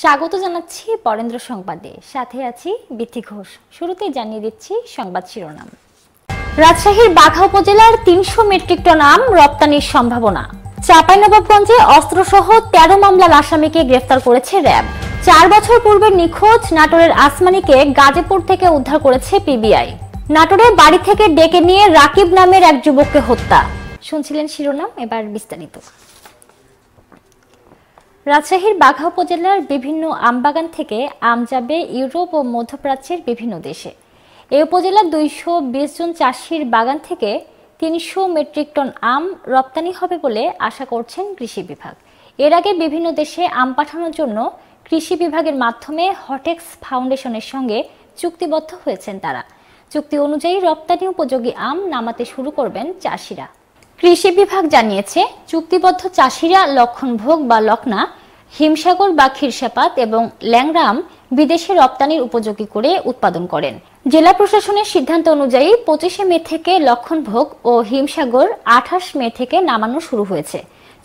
স্বাগত জানাচ্ছি বরেন্দ্র সংবাদে সাথে আছি বিথি ঘোষ শুরুতে জানিয়ে দিচ্ছি সংবাদ শিরোনাম রাজশাহীর বাঘা উপজেলার তিনশো মেট্রিক টন আম রপ্তানির সম্ভাবনা চাঁপাইনবাবগঞ্জে অস্ত্রসহ তেরো মামলার আসামিকে গ্রেফতার করেছে র্যাব চার বছর পূর্বে নিখোঁজ নাটোরের আসমানিকে গাজীপুর থেকে উদ্ধার করেছে পিবিআই নাটোরে বাড়ি থেকে ডেকে নিয়ে রাকিব নামের এক যুবককে হত্যা শুনছিলেন শিরোনাম এবার বিস্তারিত রাজশাহীর বাঘা উপজেলার বিভিন্ন আমবাগান থেকে আম যাবে ইউরোপ ও মধ্যপ্রাচ্যের বিভিন্ন দেশে এ উপজেলার দুইশো বিশ জন চাষির বাগান থেকে তিনশো মেট্রিক টন আম রপ্তানি হবে বলে আশা করছেন কৃষি বিভাগ এর আগে বিভিন্ন দেশে আম পাঠানোর জন্য কৃষি বিভাগের মাধ্যমে হটেক্স ফাউন্ডেশনের সঙ্গে চুক্তিবদ্ধ হয়েছেন তারা চুক্তি অনুযায়ী রপ্তানি উপযোগী আম নামাতে শুরু করবেন চাষিরা কৃষি বিভাগ জানিয়েছে চুক্তিবদ্ধ চাষিরা লক্ষণভোগ বা লকনা হিমসাগর বা ক্ষীরসাপাত এবং ল্যাংরাম বিদেশে রপ্তানির উপযোগী করে উৎপাদন করেন জেলা প্রশাসনের সিদ্ধান্ত অনুযায়ী পঁচিশে মে থেকে লক্ষণভোগ ও হিমসাগর আঠাশ মে থেকে নামানো শুরু হয়েছে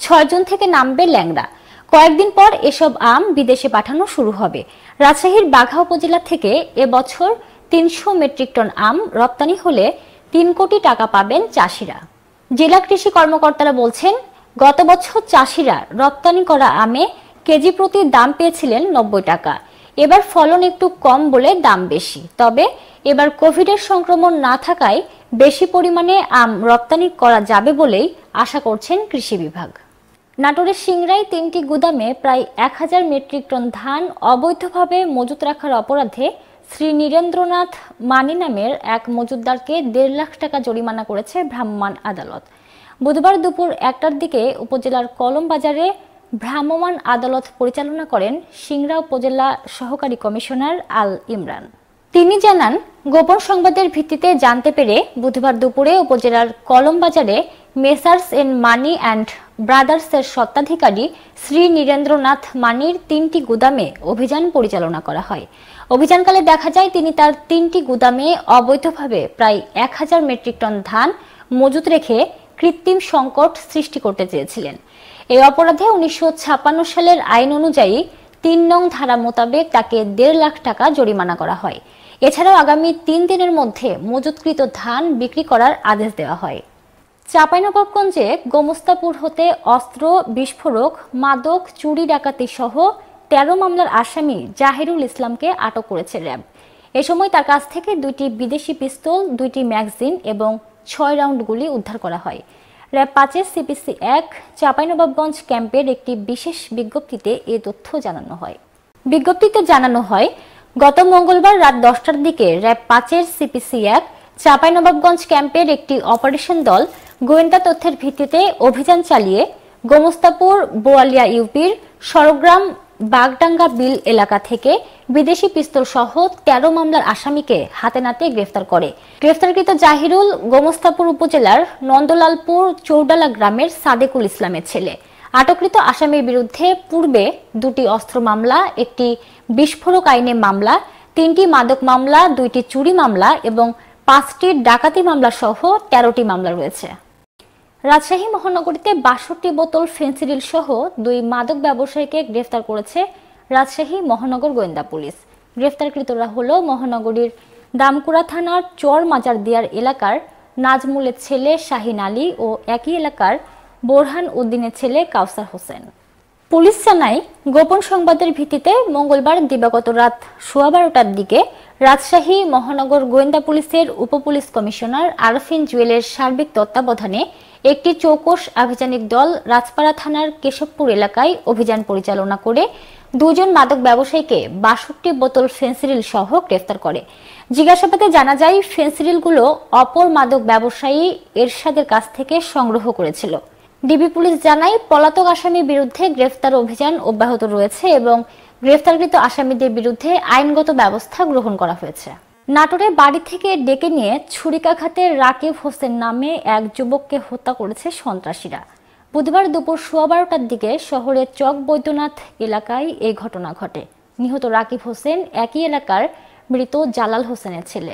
ছয় জুন থেকে নামবে ল্যাংরা কয়েকদিন পর এসব আম বিদেশে পাঠানো শুরু হবে রাজশাহীর বাঘা উপজেলা থেকে এবছর তিনশো মেট্রিক টন আম রপ্তানি হলে তিন কোটি টাকা পাবেন চাষিরা জেলা কৃষি কর্মকর্তারা বলছেন গত বছর চাষিরা রপ্তানি করা আমে কেজি প্রতি দাম পেয়েছিলেন নব্বই টাকা এবার ফলন একটু কম বলে দাম বেশি তবে এবার কোভিডের সংক্রমণ না থাকায় বেশি পরিমাণে আম রপ্তানি করা যাবে বলেই আশা করছেন কৃষি বিভাগ নাটোরের সিংরাই তিনটি গুদামে প্রায় এক হাজার মেট্রিক টন ধান অবৈধভাবে মজুত রাখার অপরাধে শ্রী নীরেন্দ্রনাথ মানি নামের এক মজুদ্দারকে দেড় লাখ টাকা জরিমানা করেছে ভ্রাম্যমাণ আদালত বুধবার দুপুর একটার দিকে উপজেলার কলম বাজারে ভ্রাম্যমাণ আদালত পরিচালনা করেন সিংড়া উপজেলা সহকারী কমিশনার আল ইমরান তিনি জানান গোপন সংবাদের ভিত্তিতে জানতে পেরে বুধবার দুপুরে উপজেলার কলম বাজারে মেসার্স এন মানি অ্যান্ড ব্রাদার্সের স্বত্বাধিকারী শ্রী নীরেন্দ্রনাথ মানির তিনটি গুদামে অভিযান পরিচালনা করা হয় অভিযানকালে দেখা যায় তিনি তার তিনটি গুদামে অবৈধভাবে প্রায় এক হাজার মেট্রিক টন ধান মজুত রেখে কৃত্রিম সংকট সৃষ্টি করতে চেয়েছিলেন এই অপরাধে উনিশশো সালের আইন অনুযায়ী তিন নং ধারা মোতাবেক তাকে দেড় লাখ টাকা জরিমানা করা হয় এছাড়াও আগামী তিন দিনের মধ্যে মজুতকৃত ধান বিক্রি করার আদেশ দেওয়া হয় চাপাইনবাবগঞ্জে গোমস্তাপুর হতে অস্ত্র বিস্ফোরক মাদক চুরি ডাকাতি সহ তেরো মামলার আসামি জাহিরুল ইসলামকে আটক করেছে র্যাব এ সময় তার কাছ থেকে দুইটি বিদেশি পিস্তল দুইটি ম্যাগজিন এবং ছয় রাউন্ড গুলি উদ্ধার করা হয় র্যাব পাঁচের সিপিসি এক চাঁপাইনবাবগঞ্জ ক্যাম্পের একটি বিশেষ বিজ্ঞপ্তিতে এ তথ্য জানানো হয় বিজ্ঞপ্তিতে জানানো হয় গত মঙ্গলবার রাত দশটার দিকে র্যাব পাঁচের সিপিসি এক চাঁপাইনবাবগঞ্জ ক্যাম্পের একটি অপারেশন দল গোয়েন্দা তথ্যের ভিত্তিতে অভিযান চালিয়ে গোমস্তাপুর বোয়ালিয়া ইউপির সরগ্রাম বাগডাঙ্গা বিল এলাকা থেকে বিদেশি পিস্তল সহ তেরো মামলার আসামিকে হাতে নাতে গ্রেফতার করে গ্রেফতারকৃত জাহিরুল গোমস্তাপুর উপজেলার নন্দলালপুর চৌডালা গ্রামের সাদেকুল ইসলামের ছেলে আটকৃত আসামির বিরুদ্ধে পূর্বে দুটি অস্ত্র মামলা একটি বিস্ফোরক আইনে মামলা তিনটি মাদক মামলা দুইটি চুরি মামলা এবং পাঁচটি ডাকাতি মামলা সহ তেরোটি মামলা রয়েছে রাজশাহী মহানগরীতে বাষট্টি বোতল ফেন্সিডিল সহ দুই মাদক ব্যবসায়ীকে গ্রেফতার করেছে রাজশাহী মহানগর গোয়েন্দা পুলিশ গ্রেফতারকৃতরা হল মহানগরীর দামকুড়া থানার চর মাজার দিয়ার এলাকার নাজমুলের ছেলে শাহিন আলী ও একই এলাকার বোরহান উদ্দিনের ছেলে কাউসার হোসেন পুলিশ জানায় গোপন সংবাদের ভিত্তিতে মঙ্গলবার দিবাগত রাত সোয়া বারোটার দিকে রাজশাহী মহানগর গোয়েন্দা পুলিশের উপপুলিশ কমিশনার আরফিন জুয়েলের সার্বিক তত্ত্বাবধানে একটি চৌকস আভিযানিক দল রাজপাড়া থানার কেশবপুর এলাকায় অভিযান পরিচালনা করে দুজন মাদক ব্যবসায়ীকে বাষট্টি বোতল ফেন্সিরিল সহ গ্রেফতার করে জিজ্ঞাসাবাদে জানা যায় ফেন্সিরিলগুলো অপর মাদক ব্যবসায়ী এরশাদের কাছ থেকে সংগ্রহ করেছিল ডিবি পুলিশ জানায় পলাতক আসামির বিরুদ্ধে গ্রেফতার অভিযান অব্যাহত রয়েছে এবং গ্রেফতারকৃত আসামিদের বিরুদ্ধে আইনগত ব্যবস্থা গ্রহণ করা হয়েছে নাটোরে বাড়ি থেকে ডেকে নিয়ে ছুরিকাঘাতে রাকিব হোসেন নামে এক যুবককে হত্যা করেছে সন্ত্রাসীরা বুধবার দুপুর সোয়া বারোটার দিকে শহরের চক বৈদ্যনাথ এলাকায় এই ঘটনা ঘটে নিহত রাকিব হোসেন একই এলাকার মৃত জালাল হোসেনের ছেলে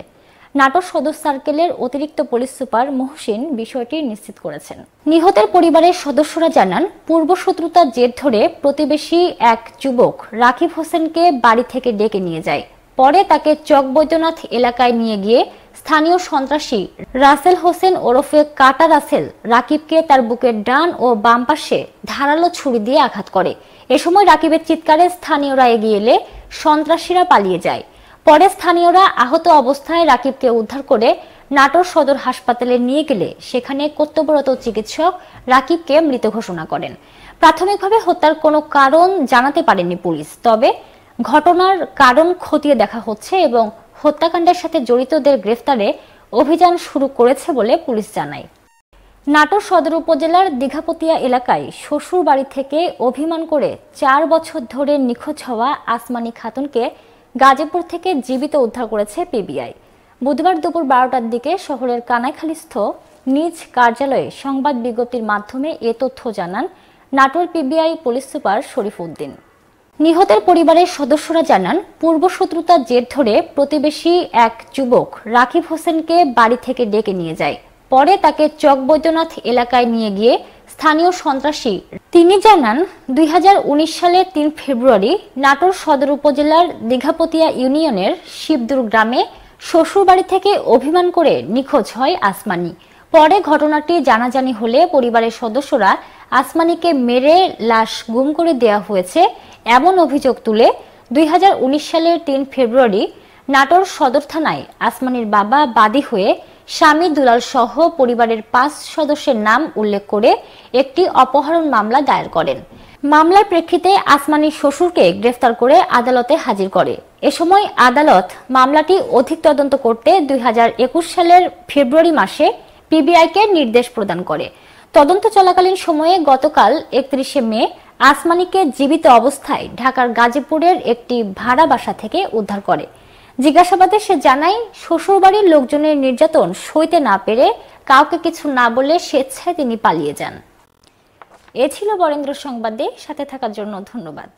নাটোর সদর সার্কেলের অতিরিক্ত পুলিশ সুপার মহসিন বিষয়টি নিশ্চিত করেছেন নিহতের পরিবারের সদস্যরা জানান পূর্বশত্রুতার জের ধরে প্রতিবেশী এক যুবক রাকিব হোসেনকে বাড়ি থেকে ডেকে নিয়ে যায় পরে তাকে চক বৈদ্যনাথ এলাকায় নিয়ে গিয়ে স্থানীয় সন্ত্রাসী রাসেল হোসেন ওরফে কাটা রাসেল রাকিবকে তার বুকের ডান ও বাম পাশে ধারালো ছুরি দিয়ে আঘাত করে এ সময় রাকিবের চিৎকারে স্থানীয়রা এগিয়ে এলে সন্ত্রাসীরা পালিয়ে যায় পরে স্থানীয়রা আহত অবস্থায় রাকিবকে উদ্ধার করে নাটোর সদর হাসপাতালে নিয়ে গেলে সেখানে কর্তব্যরত চিকিৎসক রাকিবকে মৃত ঘোষণা করেন প্রাথমিকভাবে হত্যার কোনো কারণ জানাতে পারেনি পুলিশ তবে ঘটনার কারণ খতিয়ে দেখা হচ্ছে এবং হত্যাকাণ্ডের সাথে জড়িতদের গ্রেফতারে অভিযান শুরু করেছে বলে পুলিশ জানায় নাটোর সদর উপজেলার দীঘাপতিয়া এলাকায় শ্বশুর বাড়ি থেকে অভিমান করে চার বছর ধরে নিখোঁজ হওয়া আসমানি খাতুনকে গাজীপুর থেকে জীবিত উদ্ধার করেছে পিবিআই বুধবার দুপুর বারোটার দিকে শহরের কানাইখালিস্থ নিজ কার্যালয়ে সংবাদ বিজ্ঞপ্তির মাধ্যমে এ তথ্য জানান Natore PBI police super Sharif Uddin নিহতের পরিবারের সদস্যরা জানান পূর্বশত্রুতার জের ধরে প্রতিবেশী এক যুবক রাকিব হোসেনকে বাড়ি থেকে ডেকে নিয়ে যায় পরে তাকে চক বৈদ্যনাথ এলাকায় নিয়ে গিয়ে স্থানীয় সন্ত্রাসী তিনি জানান দুই সালের তিন ফেব্রুয়ারি নাটোর সদর উপজেলার দীঘাপতিয়া ইউনিয়নের শিবদুর গ্রামে শ্বশুরবাড়ি থেকে অভিমান করে নিখোঁজ হয় আসমানি পরে ঘটনাটি জানাজানি হলে পরিবারের সদস্যরা আসমানিকে মেরে লাশ গুম করে দেয়া হয়েছে এমন অভিযোগ তুলে দুই সালের তিন ফেব্রুয়ারি নাটোর সদর থানায় আসমানির বাবা বাদী হয়ে স্বামী দুলাল সহ পরিবারের পাঁচ সদস্যের নাম উল্লেখ করে একটি অপহরণ মামলা দায়ের করেন মামলার প্রেক্ষিতে আসমানির শ্বশুরকে গ্রেফতার করে আদালতে হাজির করে এ সময় আদালত মামলাটি অধিক তদন্ত করতে দুই সালের ফেব্রুয়ারি মাসে পিবিআইকে নির্দেশ প্রদান করে তদন্ত চলাকালীন সময়ে গতকাল একত্রিশে মে আসমানিকে জীবিত অবস্থায় ঢাকার গাজীপুরের একটি ভাড়া বাসা থেকে উদ্ধার করে জিজ্ঞাসাবাদে সে জানায় শ্বশুরবাড়ির লোকজনের নির্যাতন সইতে না পেরে কাউকে কিছু না বলে স্বেচ্ছায় তিনি পালিয়ে যান এ ছিল বরেন্দ্র সংবাদে সাথে থাকার জন্য ধন্যবাদ